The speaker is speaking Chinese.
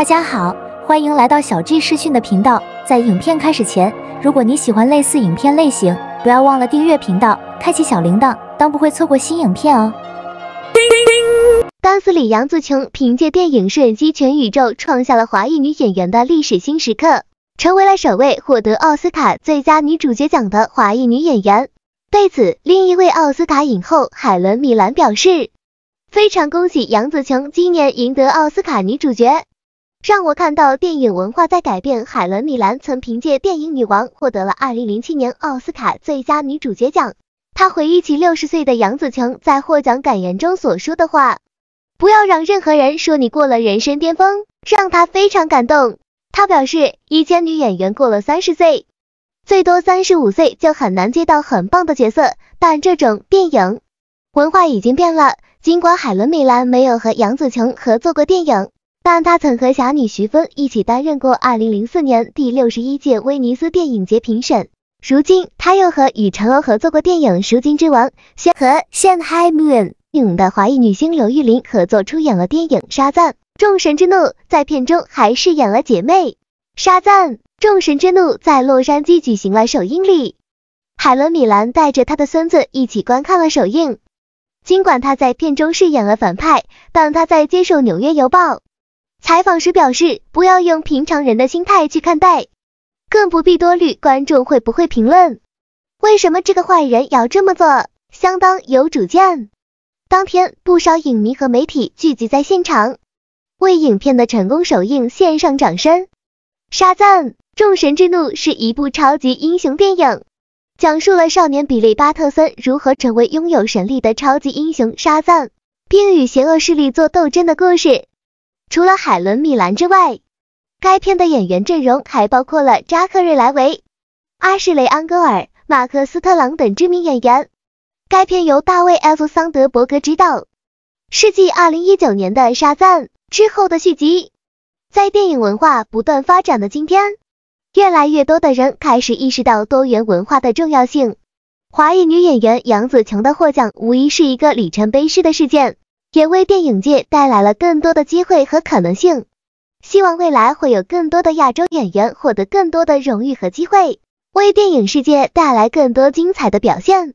大家好，欢迎来到小 G 视讯的频道。在影片开始前，如果你喜欢类似影片类型，不要忘了订阅频道，开启小铃铛，当不会错过新影片哦。汤斯里杨紫琼凭借电影《瞬击全宇宙》创下了华裔女演员的历史新时刻，成为了首位获得奥斯卡最佳女主角奖的华裔女演员。对此，另一位奥斯卡影后海伦·米兰表示：“非常恭喜杨紫琼今年赢得奥斯卡女主角。”让我看到电影文化在改变。海伦·米兰曾凭借电影《女王》获得了2007年奥斯卡最佳女主角奖。她回忆起60岁的杨紫琼在获奖感言中所说的话：“不要让任何人说你过了人生巅峰”，让她非常感动。她表示，一千女演员过了30岁，最多35岁就很难接到很棒的角色，但这种电影文化已经变了。尽管海伦·米兰没有和杨紫琼合作过电影。但他曾和侠女徐芬一起担任过二零零四年第六十一届威尼斯电影节评审。如今，他又和与成龙合作过电影《赎金之王》，先和陷 moon》影的华裔女星刘玉玲合作出演了电影《沙赞：众神之怒》，在片中还饰演了姐妹。《沙赞：众神之怒》在洛杉矶举行了首映礼，海伦·米兰带着她的孙子一起观看了首映。尽管他在片中饰演了反派，但他在接受《纽约邮报》。采访时表示，不要用平常人的心态去看待，更不必多虑观众会不会评论。为什么这个坏人要这么做？相当有主见。当天，不少影迷和媒体聚集在现场，为影片的成功首映献上掌声。沙赞：众神之怒是一部超级英雄电影，讲述了少年比利·巴特森如何成为拥有神力的超级英雄沙赞，并与邪恶势力做斗争的故事。除了海伦·米兰之外，该片的演员阵容还包括了扎克瑞·莱维、阿什雷·安戈尔、马克·斯特朗等知名演员。该片由大卫 ·F· 桑德伯格执导，是继二零一九年的《沙赞》之后的续集。在电影文化不断发展的今天，越来越多的人开始意识到多元文化的重要性。华裔女演员杨紫琼的获奖无疑是一个里程碑式的事件。也为电影界带来了更多的机会和可能性。希望未来会有更多的亚洲演员获得更多的荣誉和机会，为电影世界带来更多精彩的表现。